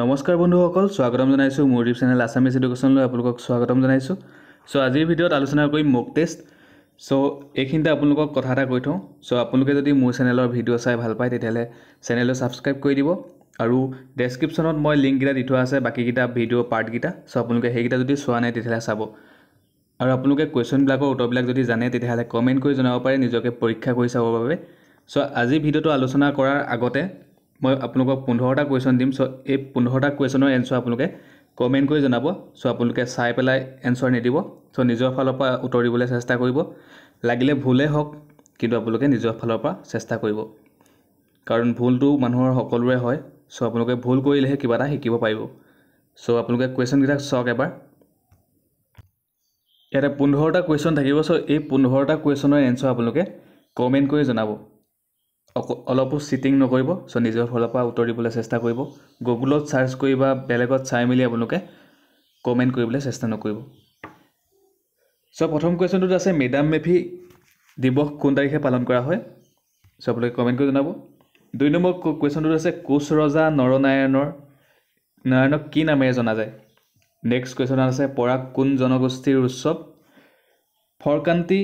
নমস্কাৰ বন্ধুসকল স্বাগতম জনাইছোঁ মোৰ ইউটিউব চেনেল আছামিছ এডুকেশ্যনলৈ আপোনালোকক স্বাগতম জনাইছোঁ চ' আজিৰ ভিডিঅ'ত আলোচনা কৰিম মোক টেষ্ট চ' এইখিনিতে আপোনালোকক কথা এটা কৈ থওঁ চ' আপোনালোকে যদি মোৰ চেনেলৰ ভিডিঅ' চাই ভাল পায় তেতিয়াহ'লে চেনেলটো ছাবস্ক্ৰাইব কৰি দিব আৰু ডেছক্ৰিপশ্যনত মই লিংককেইটা দি থোৱা আছে বাকীকেইটা ভিডিঅ' পাৰ্টকেইটা চ' আপোনালোকে সেইকেইটা যদি চোৱা নাই তেতিয়াহ'লে চাব আৰু আপোনালোকে কুৱেশ্যনবিলাকৰ উত্তৰবিলাক যদি জানে তেতিয়াহ'লে কমেণ্ট কৰি জনাব পাৰে নিজকে পৰীক্ষা কৰি চাবৰ বাবে চ' আজি ভিডিঅ'টো আলোচনা কৰাৰ আগতে মই আপোনালোকক পোন্ধৰটা কুৱেশ্যন দিম চ' এই পোন্ধৰটা কুৱেশ্যনৰ এনচাৰ আপোনালোকে কমেণ্ট কৰি জনাব চ' আপোনালোকে চাই পেলাই এনচাৰ নিদিব চ' নিজৰ ফালৰ পৰা উত্তৰ দিবলৈ চেষ্টা কৰিব লাগিলে ভুলেই হওক কিন্তু আপোনালোকে নিজৰ ফালৰ পৰা চেষ্টা কৰিব কাৰণ ভুলটো মানুহৰ সকলোৰে হয় চ' আপোনালোকে ভুল কৰিলেহে কিবা এটা শিকিব পাৰিব চ' আপোনালোকে কুৱেশ্যনকেইটাক চাওক এবাৰ ইয়াতে পোন্ধৰটা কুৱেশ্যন থাকিব চ' এই পোন্ধৰটা কুৱেশ্যনৰ এনচাৰ আপোনালোকে কমেণ্ট কৰি জনাব অক অলপো চিটিং নকৰিব চ' নিজৰ ফালৰ পৰা উত্তৰ দিবলৈ চেষ্টা কৰিব গুগলত চাৰ্চ কৰি বা বেলেগত চাই মেলি আপোনালোকে কমেণ্ট কৰিবলৈ চেষ্টা নকৰিব চ' প্ৰথম কুৱেশ্যনটোত আছে মেডাম মেফি দিৱস কোন তাৰিখে পালন কৰা হয় চ' আপোনালোকে কমেণ্ট কৰি জনাব দুই নম্বৰ কুৱেশ্যনটোত আছে কোচ ৰজা নৰনাৰায়ণৰ নাৰায়ণক কি নামেৰে জনা যায় নেক্সট কুৱেশ্যন আছে পৰাগ কোন জনগোষ্ঠীৰ উৎসৱ ফৰক্ৰান্তি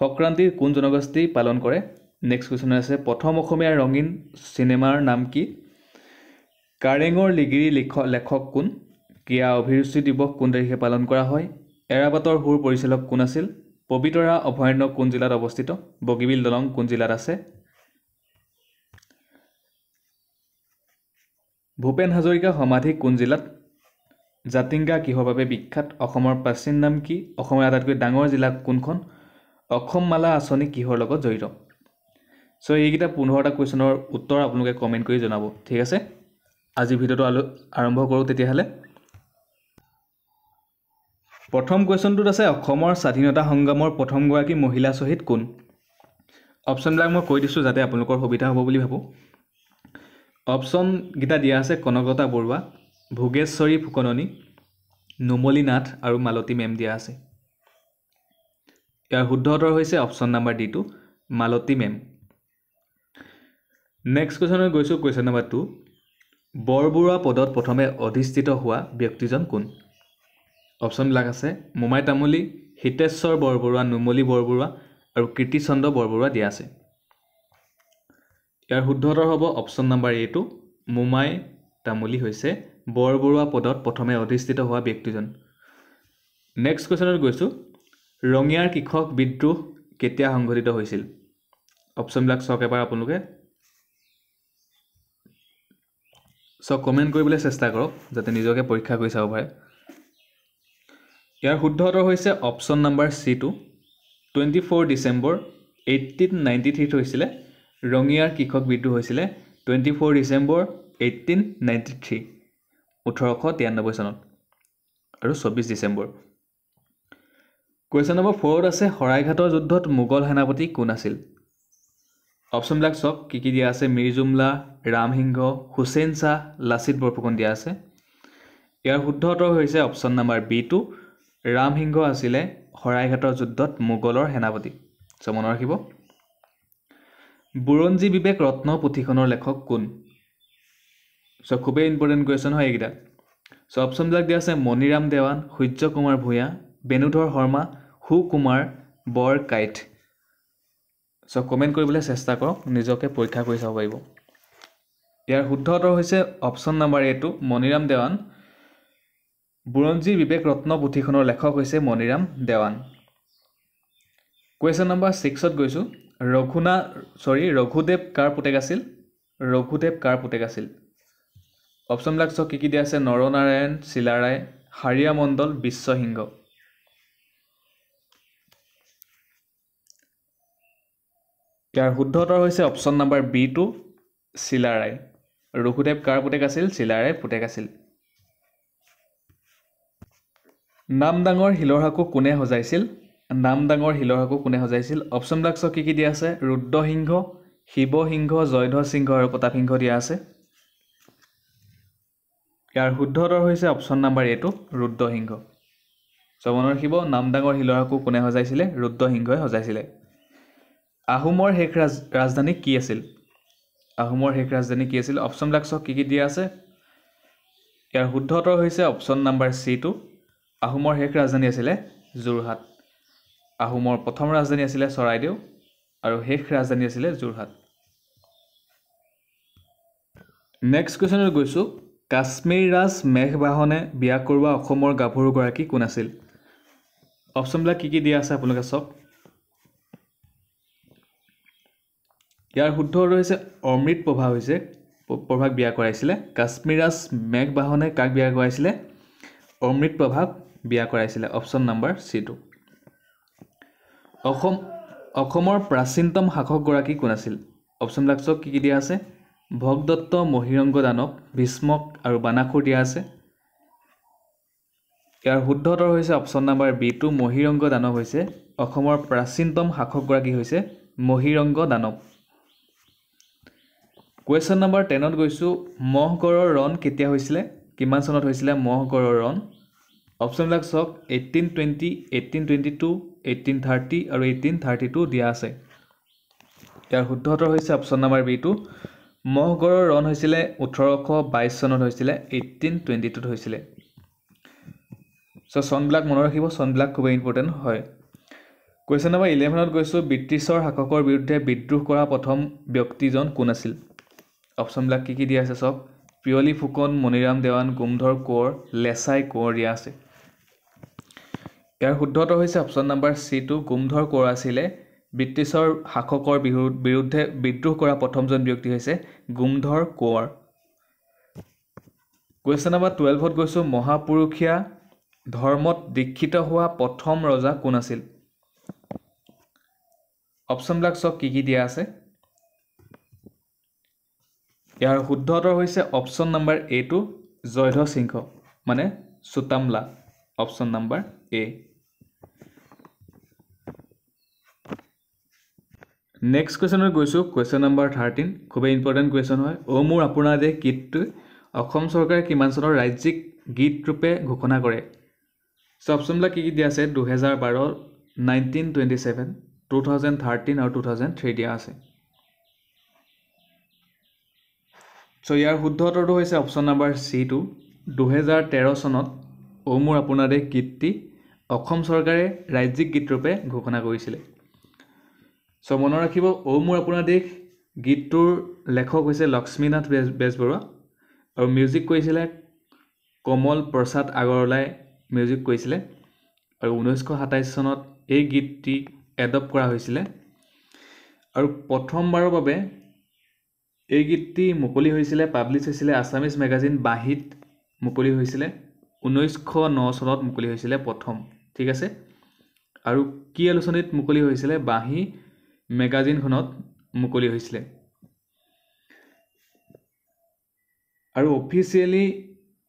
ফক্ৰান্তি কোন জনগোষ্ঠী পালন কৰে নেক্সট কুৱেশ্যন আছে প্ৰথম অসমীয়া ৰঙীন চিনেমাৰ নাম কি কাৰেঙৰ লিগিৰি লিখ লেখক কোন ক্ৰীড়া অভিৰুচি দিৱস কোন তাৰিখে পালন কৰা হয় এৰাবাটৰ সুৰ পৰিচালক কোন আছিল পবিতৰা অভয়াৰণ্য কোন জিলাত অৱস্থিত বগীবিল দলং কোন জিলাত আছে ভূপেন হাজৰিকা সমাধি কোন জিলাত জাতিংগা কিহৰ বাবে বিখ্যাত অসমৰ প্ৰাচীন নাম কি অসমৰ আটাইতকৈ ডাঙৰ জিলা কোনখন অসম মালা আঁচনি কিহৰ লগত জড়িত চ' এইকেইটা পোন্ধৰটা কুৱেশ্যনৰ উত্তৰ আপোনালোকে কমেণ্ট কৰি জনাব ঠিক আছে আজি ভিডিঅ'টো আলো আৰম্ভ কৰোঁ তেতিয়াহ'লে প্ৰথম কুৱেশ্যনটোত আছে অসমৰ স্বাধীনতা সংগ্ৰামৰ প্ৰথমগৰাকী মহিলা শ্বহীদ কোন অপশ্যনবিলাক মই কৈ দিছোঁ যাতে আপোনালোকৰ সুবিধা হ'ব বুলি ভাবোঁ অপশ্যনকেইটা দিয়া আছে কনকলতা বৰুৱা ভোগেশ্বৰী ফুকননি নুমলী নাথ আৰু মালতী মেম দিয়া আছে ইয়াৰ শুদ্ধ উত্তৰ হৈছে অপশ্যন নাম্বাৰ ডিটো মালতী মেম নেক্সট কুৱেশ্যনলৈ গৈছোঁ কুৱেশ্যন নাম্বাৰ টু বৰবৰুৱা পদত প্ৰথমে অধিষ্ঠিত হোৱা ব্যক্তিজন কোন অপশ্যনবিলাক আছে মোমাই তামুলী হিতেশ্বৰ বৰবৰুৱা নুমলী বৰবৰুৱা আৰু কীৰ্তিচন্দ্ৰ বৰবৰুৱা দিয়া আছে ইয়াৰ শুদ্ধ উত্তৰ হ'ব অপশ্যন নাম্বাৰ এইটো মোমাই তামুলী হৈছে বৰবৰুৱা পদত প্ৰথমে অধিষ্ঠিত হোৱা ব্যক্তিজন নেক্সট কুৱেশ্যনত গৈছোঁ ৰঙিয়াৰ কৃষক বিদ্ৰোহ কেতিয়া সংঘটিত হৈছিল অপশ্যনবিলাক চাওক এবাৰ আপোনালোকে চ' কমেণ্ট কৰিবলৈ চেষ্টা কৰক যাতে নিজকে পৰীক্ষা কৰি চাব পাৰে ইয়াৰ শুদ্ধ উত্তৰ হৈছে অপশ্যন নাম্বাৰ চি টু twenty four December eighteen ninety থ্ৰীত হৈছিলে ৰঙিয়াৰ কৃষক বিদ্ৰোহ হৈছিলে twenty four December eighteen ninety three ওঠৰশ তিৰান্নব্বৈ চনত আৰু চৌবিছ ডিচেম্বৰ কুৱেশ্যন নম্বৰ ফ'ৰত আছে শৰাইঘাটৰ যুদ্ধত মোগল সেনাপতি কোন আছিল অপশ্যনবিলাক চাওক কি কি দিয়া আছে মিৰিজুমলা ৰামসিংহ হুছেইন শ্বাহ লাচিত বৰফুকন দিয়া আছে ইয়াৰ শুদ্ধ উত্তৰ হৈছে অপশ্যন নাম্বাৰ বি টু ৰামসিংহ আছিলে শৰাইঘাটৰ যুদ্ধত মোগলৰ সেনাপতি চ' মনত ৰাখিব বুৰঞ্জী বিবেক ৰত্ন পুথিখনৰ লেখক কোন চ' খুবেই ইম্পৰ্টেণ্ট কুৱেশ্যন হয় এইকেইটা চ' অপশ্যনবিলাক দিয়া আছে মণিৰাম দেৱান সূৰ্য কুমাৰ ভূঞা বেণুধৰ শৰ্মা সু কুমাৰ বৰ কাইথ চ' কমেণ্ট কৰিবলৈ চেষ্টা কৰক নিজকে পৰীক্ষা কৰি চাব পাৰিব ইয়াৰ শুদ্ধ উত্তৰ হৈছে অপশ্যন নাম্বাৰ এইটো মণিৰাম দেৱান বুৰঞ্জী বিবেক ৰত্ন পুথিখনৰ লেখক হৈছে মণিৰাম দেৱান কুৱেশ্যন নম্বৰ ছিক্সত গৈছোঁ ৰঘুনা চৰি ৰঘুদেৱ কাৰ পুতেক আছিল ৰঘুদেৱ কাৰ পুতেক আছিল অপশ্যনবিলাক চাওক কি কি দিয়া আছে নৰনাৰায়ণ চিলাৰায় হাৰিয়া মণ্ডল বিশ্বসিংহ ইয়াৰ শুদ্ধ উত্তৰ হৈছে অপশ্যন নাম্বাৰ বি টু চিলাৰাই ৰঘুদেৱ কাৰ পুতেক আছিল চিলাৰাই পুতেক আছিল নাম ডাঙৰ শিলৰ হাকু কোনে সজাইছিল নাম ডাঙৰ শিলৰ হাকু কোনে সজাইছিল অপশ্যনবিলাক চব কি কি দিয়া আছে ৰুদ্ৰসিংহ শিৱসিংহ জয়ধৰ সিংহ আৰু প্ৰতাপসিংহ দিয়া আছে ইয়াৰ শুদ্ধ উত্তৰ হৈছে অপশ্যন নাম্বাৰ এটো ৰুদ্ৰসিংহ শিৱ নাম ডাঙৰ শিলৰ হাকু কোনে সজাইছিলে ৰুদ্ৰসিংহই সজাইছিলে আহোমৰ শেষ ৰাজ ৰাজধানী কি আছিল আহোমৰ শেষ ৰাজধানী কি আছিল অপশ্যনবিলাক চাওক কি কি দিয়া আছে ইয়াৰ শুদ্ধ উত্তৰ হৈছে অপশ্যন নাম্বাৰ চি চিটো আহোমৰ শেষ ৰাজধানী আছিলে যোৰহাট আহোমৰ প্ৰথম ৰাজধানী আছিলে চৰাইদেউ আৰু শেষ ৰাজধানী আছিলে যোৰহাট নেক্সট কুৱেশ্যনলৈ গৈছোঁ কাশ্মীৰ ৰাজ মেঘ বাহনে বিয়া কৰোৱা অসমৰ গাভৰুগৰাকী কোন আছিল অপশ্যনবিলাক কি কি দিয়া আছে আপোনালোকে চাওক ইয়াৰ শুদ্ধ উত্তৰ হৈছে অমৃত প্ৰভা হৈছে প্ৰভাক বিয়া কৰাইছিলে কাশ্মীৰাজ মেঘ বাহনে কাক বিয়া কৰাইছিলে অমৃত প্ৰভাক বিয়া কৰাইছিলে অপশ্যন নাম্বাৰ চি চিটো অসম অসমৰ প্ৰাচীনতম শাসকগৰাকী কোন আছিল অপশ্যনবিলাক চব কি কি দিয়া আছে ভগদত্ত মহিৰংগ দানৱ ভীষ্মক আৰু বানাসুৰ দিয়া আছে ইয়াৰ শুদ্ধ উত্তৰ হৈছে অপশ্যন নাম্বাৰ বি টু মহিৰংগ দানৱ হৈছে অসমৰ প্ৰাচীনতম শাসকগৰাকী হৈছে মহিৰংগ দানৱ কুৱেশ্যন নম্বৰ টেনত গৈছোঁ মহগড়ৰ ৰণ কেতিয়া হৈছিলে কিমান চনত হৈছিলে মহগড়ৰ ৰণ অপশ্যনবিলাক চাওক eighteen twenty eighteen twenty two eighteen thirty আৰু এইটিন থাৰ্টি টু দিয়া আছে ইয়াৰ শুদ্ধ উত্তৰ হৈছে অপশ্যন নম্বৰ বি টু মহগড়ৰ ৰণ হৈছিলে ওঠৰশ বাইছ চনত হৈছিলে এইটিন টুৱেণ্টি টুত হৈছিলে চ' চনবিলাক মনত ৰাখিব চনবিলাক খুবেই ইম্পৰ্টেণ্ট হয় কুৱেশ্যন নম্বৰ ইলেভেনত গৈছোঁ ব্ৰিটিছৰ শাসকৰ বিৰুদ্ধে বিদ্ৰোহ কৰা প্ৰথম ব্যক্তিজন কোন আছিল অপশ্যনবিলাক কি কি দিয়া আছে চব পিয়লি ফুকন মণিৰাম দেৱান গুমধৰ কোঁৱৰ লেচাই কোঁৱৰ দিয়া আছে ইয়াৰ শুদ্ধ হৈছে অপশ্যন নাম্বাৰ চি টু গুমধৰ কোঁৱৰ আছিলে ব্ৰিটিছৰ শাসকৰ বিৰুদ্ধে বিদ্ৰোহ কৰা প্ৰথমজন ব্যক্তি হৈছে গুমধৰ কোঁৱৰ কুৱেশ্যন নাম্বাৰ টুৱেলভত গৈছোঁ মহাপুৰুষীয়া ধৰ্মত দীক্ষিত হোৱা প্ৰথম ৰজা কোন আছিল অপশ্যনবিলাক চব কি কি দিয়া আছে ইয়াৰ শুদ্ধ উত্তৰ হৈছে অপশ্যন নাম্বাৰ এ টো জয়ধ সিংহ মানে Sutamla option number A next কুৱেশ্যনত গৈছোঁ কুৱেশ্যন নাম্বাৰ থাৰ্টিন খুবেই ইম্পৰ্টেণ্ট কুৱেশ্যন হয় অ' মোৰ আপোনাৰ দেশ গীতটো অসম চৰকাৰে কিমান চনৰ ৰাজ্যিক গীতৰূপে ঘোষণা কৰে চ' অপশ্যনবিলাক কি কি দিয়া আছে দুহেজাৰ বাৰ nineteen twenty seven two thousand thirteen আৰু টু থাউজেণ্ড থ্ৰী দিয়া আছে চ' ইয়াৰ শুদ্ধ উত্তৰটো হৈছে অপশ্যন নাম্বাৰ চি টু দুহেজাৰ তেৰ চনত অ' মোৰ আপোনাৰ দেশ গীতটি অসম চৰকাৰে ৰাজ্যিক গীতৰূপে ঘোষণা কৰিছিলে চ' মনত ৰাখিব অ' মোৰ আপোনাৰ দেশ গীতটোৰ লেখক হৈছে লক্ষ্মীনাথ বেজ বেজবৰুৱা আৰু মিউজিক কৰিছিলে কমল প্ৰসাদ আগৰৱালাই মিউজিক কৰিছিলে আৰু ঊনৈছশ সাতাইছ চনত এই গীতটি এডপ্ট কৰা হৈছিলে আৰু প্ৰথমবাৰৰ বাবে এই গীতটি মুকলি হৈছিলে পাব্লিছ হৈছিলে আছামিজ মেগাজিন বাঁহীত মুকলি হৈছিলে ঊনৈছশ ন চনত মুকলি হৈছিলে প্ৰথম ঠিক আছে আৰু কি আলোচনীত মুকলি হৈছিলে বাঁহী মেগাজিনখনত মুকলি হৈছিলে আৰু অফিচিয়েলি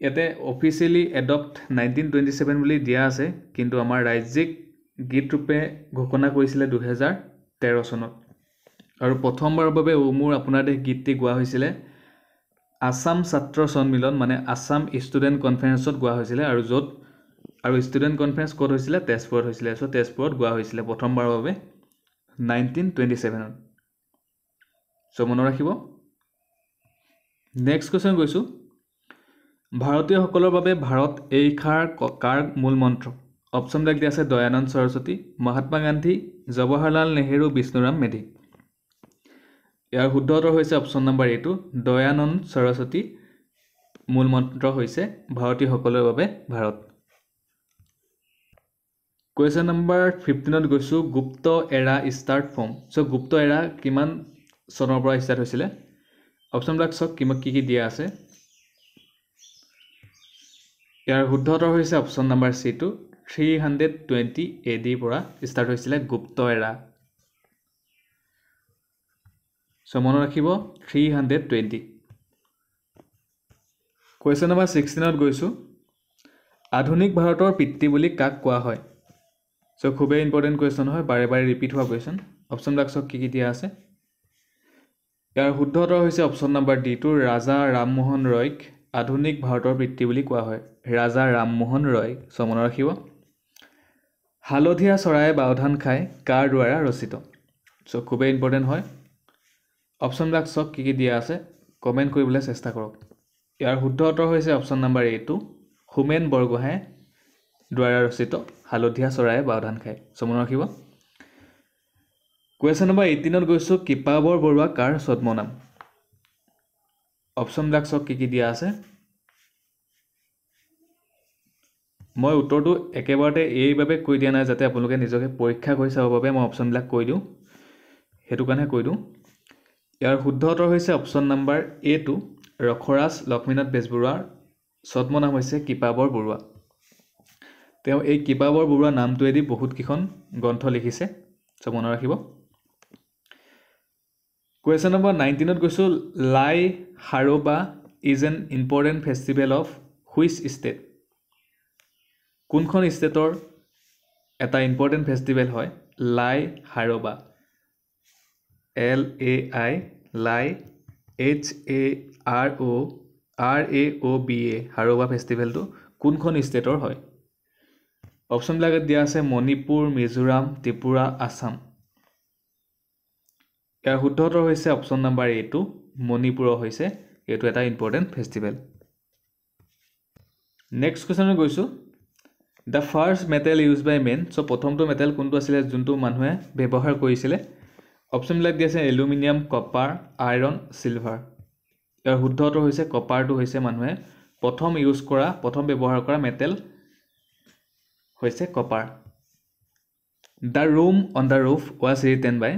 ইয়াতে officially adopt nineteen twenty seven বুলি দিয়া আছে কিন্তু আমাৰ ৰাজ্যিক গীতৰূপে ঘোষণা কৰিছিলে দুহেজাৰ তেৰ চনত আৰু প্ৰথমবাৰৰ বাবে মোৰ আপোনাৰ দেশ গীতটি গোৱা হৈছিলে আছাম ছাত্ৰ সন্মিলন মানে আছাম ষ্টুডেণ্ট কনফাৰেঞ্চত গোৱা হৈছিলে আৰু য'ত আৰু ষ্টুডেণ্ট কনফাৰেঞ্চ ক'ত হৈছিলে তেজপুৰত হৈছিলে চ' তেজপুৰত গোৱা হৈছিলে প্ৰথমবাৰৰ বাবে নাইনটিন টুৱেণ্টি ছেভেনত চ' মনত ৰাখিব নেক্সট কুৱেশ্যন গৈছোঁ ভাৰতীয়সকলৰ বাবে ভাৰত এই খাৰ কাৰ মূল মন্ত্ৰ অপশ্যনবিলাক দিয়া আছে দয়ানন্দ সৰস্বতী মহাত্মা গান্ধী জৱাহৰলাল নেহৰু বিষ্ণুৰাম মেধি ইয়াৰ শুদ্ধ উত্তৰ হৈছে অপশ্যন নম্বৰ এইটো দয়ানন্দ সৰস্বতী মূল মন্ত্ৰ হৈছে ভাৰতীয়সকলৰ বাবে ভাৰত কুৱেশ্যন নম্বৰ ফিফটিনত গৈছোঁ গুপ্ত এৰা ষ্টাৰ্ট ফ্ৰম চ' গুপ্ত এৰা কিমান চনৰ পৰা ষ্টাৰ্ট হৈছিলে অপশ্যনবিলাক চাওক কিমান কি কি দিয়া আছে ইয়াৰ শুদ্ধ উত্তৰ হৈছে অপশ্যন চি চিটো থ্ৰী হাণ্ড্ৰেড টুৱেণ্টি এ ডিৰ পৰা ষ্টাৰ্ট হৈছিলে গুপ্ত এৰা চ' মনত ৰাখিব three hundred twenty question number ছিক্সটিনত গৈছোঁ আধুনিক ভাৰতৰ পিতৃ বুলি কাক কোৱা হয় চ' খুবেই ইম্পৰ্টেণ্ট কুৱেশ্যন হয় বাৰে বাৰে ৰিপিট হোৱা কুৱেশ্যন অপশ্যনবিলাক চব কি কি দিয়া আছে ইয়াৰ শুদ্ধ উত্তৰ হৈছে অপশ্যন নম্বৰ ডিটো ৰাজা ৰামমোহন ৰয়ক আধুনিক ভাৰতৰ পিতৃ বুলি কোৱা হয় ৰাজা ৰামমোহন ৰয় চ' মনত ৰাখিব হালধীয়া চৰাই বাওধান খাই কাৰ দ্বাৰা ৰচিত চ' খুবেই ইম্পৰ্টেণ্ট হয় অপশ্যনবিলাক চাওক কি কি দিয়া আছে কমেণ্ট কৰিবলৈ চেষ্টা কৰক ইয়াৰ শুদ্ধ উত্তৰ হৈছে অপশ্যন নাম্বাৰ এইটো হোমেন বৰগোহাঁই দ্বাৰা ৰচিত হালধীয়া চৰাই বাওধান খাই চমন ৰাখিব কুৱেশ্যন নম্বৰ এইটিনত গৈছোঁ কৃপাবৰ বৰুৱা কাৰ ছদ্মনাম অপশ্যনবিলাক চাওক কি কি দিয়া আছে মই উত্তৰটো একেবাৰতে এইবাবে কৈ দিয়া নাই যাতে আপোনালোকে নিজকে পৰীক্ষা কৰি চাবৰ বাবে মই অপশ্যনবিলাক কৈ দিওঁ সেইটো কাৰণেহে কৈ দিওঁ ইয়াৰ শুদ্ধ উত্তৰ হৈছে অপশ্যন নাম্বাৰ এ টু ৰসৰাজ লক্ষ্মীনাথ বেজবৰুৱাৰ চদ্ম হৈছে কৃপাবৰ বৰুৱা তেওঁ এই কৃপাবৰ বৰুৱা নামটোৱেদি বহুত কেইখন গ্ৰন্থ লিখিছে চ' মনত ৰাখিব কুৱেশ্যন নম্বৰ নাইণ্টিনত গৈছোঁ Lai Haraoba is an important festival of which state কোনখন ষ্টেটৰ এটা ইম্পৰ্টেণ্ট ফেষ্টিভেল হয় লাই হাৰোবা L A I Lai H A R O' R A O' B A Haraoba ফেষ্টিভেলটো কোনখন ষ্টেটৰ হয় অপশ্যনবিলাকত দিয়া আছে মণিপুৰ মিজোৰাম ত্ৰিপুৰা আছাম ইয়াৰ শুদ্ধ উত্তৰ হৈছে অপশ্যন নাম্বাৰ এইটো মণিপুৰৰ হৈছে এইটো এটা ইম্পৰ্টেণ্ট ফেষ্টিভেল নেক্সট কুৱেশ্যনত গৈছোঁ the first metal used by men চ' প্ৰথমটো মেটেল কোনটো আছিলে যোনটো মানুহে ব্যৱহাৰ কৰিছিলে অপশ্যনবিলাক দি আছে এলুমিনিয়াম কপাৰ আইৰণ চিলভাৰ ইয়াৰ শুদ্ধটো হৈছে কপাৰটো হৈছে মানুহে প্ৰথম ইউজ কৰা প্ৰথম ব্যৱহাৰ কৰা মেটেল হৈছে copper the room on the roof was written by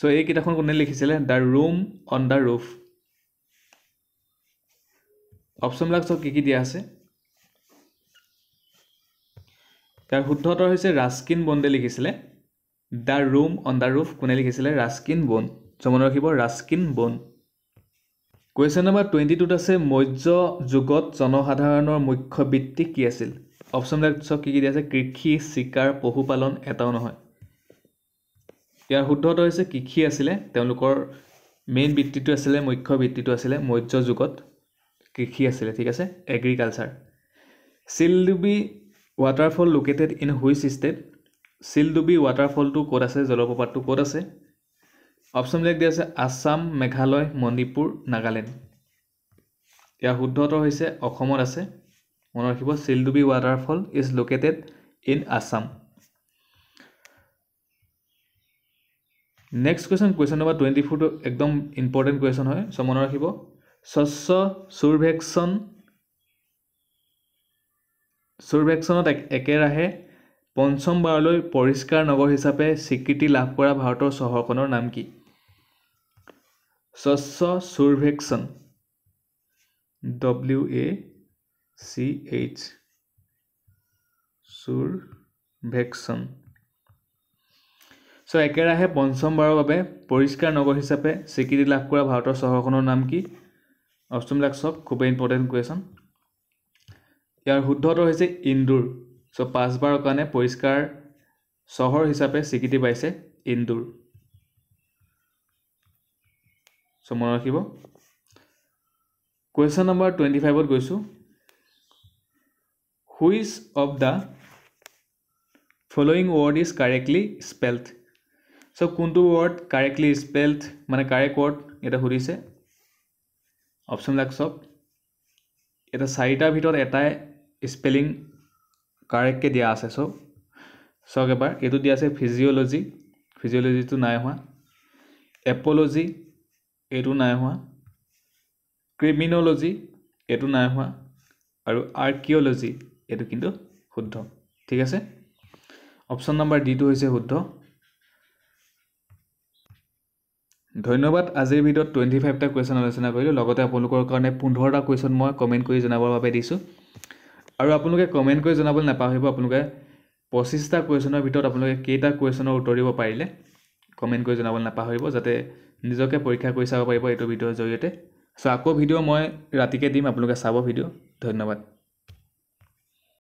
চ' এই কিতাপখন কোনে লিখিছিলে the room on the roof অপশ্যনবিলাক চব কি কি দিয়া আছে ইয়াৰ শুদ্ধটো হৈছে ৰাস্কিন বন্দে লিখিছিলে the room on the roof কোনে লিখিছিলে ৰাস্কিন বোন চমন ৰাখিব ৰাস্কিন বন কুৱেশ্যন নম্বৰ টুৱেণ্টি টুত আছে মৌৰ্য যুগত জনসাধাৰণৰ মুখ্য বৃত্তি কি আছিল অপশ্যনবিলাক চব কি কি দিয়া আছে কৃষি চিকাৰ পশুপালন এটাও নহয় ইয়াৰ শুদ্ধ উত্তৰ হৈছে কৃষি আছিলে তেওঁলোকৰ মেইন বৃত্তিটো আছিলে মুখ্য বৃত্তিটো আছিলে মৌৰ্য যুগত কৃষি আছিলে ঠিক আছে agriculture Childuba waterfall located in which state Childuba ৱাটাৰফলটো ক'ত আছে জলপ্ৰপাতটো ক'ত আছে অপশ্যনবিলাক দিয়া আছে আছাম মেঘালয় মণিপুৰ নাগালেণ্ড ইয়াৰ শুদ্ধ উত্তৰ হৈছে অসমত আছে মনত ৰাখিব Childuba waterfall is located in Assam next question question number twenty ফ'ৰটো একদম ইম্পৰ্টেণ্ট কুৱেশ্যন হয় চ' মনত ৰাখিব স্বচ্ছ চুৰভেকশ্যন চুৰভেকশ্যনত একেৰাহে পঞ্চমবাৰলৈ পৰিষ্কাৰ নগৰ হিচাপে স্বীকৃতি লাভ কৰা ভাৰতৰ চহৰখনৰ নাম কি স্বচ্ছ Survekshan W A C H Survekshan চ' একেৰাহে পঞ্চমবাৰৰ বাবে পৰিষ্কাৰ নগৰ হিচাপে স্বীকৃতি লাভ কৰা ভাৰতৰ চহৰখনৰ নাম কি অষ্টমবিলাক চব খুবেই ইম্পৰ্টেণ্ট কুৱেশ্যন ইয়াৰ শুদ্ধ উত্তৰ হৈছে ইন্দোৰ চ' পাঁচবাৰৰ কাৰণে পৰিষ্কাৰ চহৰ হিচাপে স্বীকৃতি পাইছে ইন্দোৰ চ' মনত ৰাখিব কুৱেশ্যন নম্বৰ টুৱেণ্টি ফাইভত গৈছোঁ which of the following word is correctly spelled চ' কোনটো ৱৰ্ড কাৰেক্টলি স্পেল্ড মানে কাৰেক্ট ৱৰ্ড এটা সুধিছে অপশ্যনবিলাক চব এটা চাৰিটাৰ ভিতৰত এটাই স্পেলিং কাৰেক্টকৈ দিয়া আছে চব চাওক এবাৰ এইটো দিয়া আছে ফিজিঅ'লজি ফিজিঅ'লজিটো নাই হোৱা এপ'লজি এইটো নাই হোৱা ক্ৰিমিনলজি এইটো নাই হোৱা আৰু আৰ্কিঅ'লজি এইটো কিন্তু শুদ্ধ ঠিক আছে অপশ্যন নম্বৰ ডিটো হৈছে শুদ্ধ ধন্যবাদ আজিৰ ভিডিঅ'ত টুৱেণ্টি ফাইভটা কুৱেশ্যন আলোচনা কৰিলোঁ লগতে আপোনালোকৰ কাৰণে পোন্ধৰটা কুৱেশ্যন মই কমেণ্ট কৰি জনাবৰ বাবে দিছোঁ আৰু আপোনালোকে কমেণ্ট কৰি জনাবলৈ নাপাহৰিব আপোনালোকে পঁচিছটা কুৱেশ্যনৰ ভিতৰত আপোনালোকে কেইটা কুৱেশ্যনৰ উত্তৰ দিব পাৰিলে কমেণ্ট কৰি জনাবলৈ নাপাহৰিব যাতে নিজকে পৰীক্ষা কৰি চাব পাৰিব এইটো ভিডিঅ'ৰ জৰিয়তে চ' আকৌ ভিডিঅ' মই ৰাতিকৈ দিম আপোনালোকে চাব ভিডিঅ' ধন্যবাদ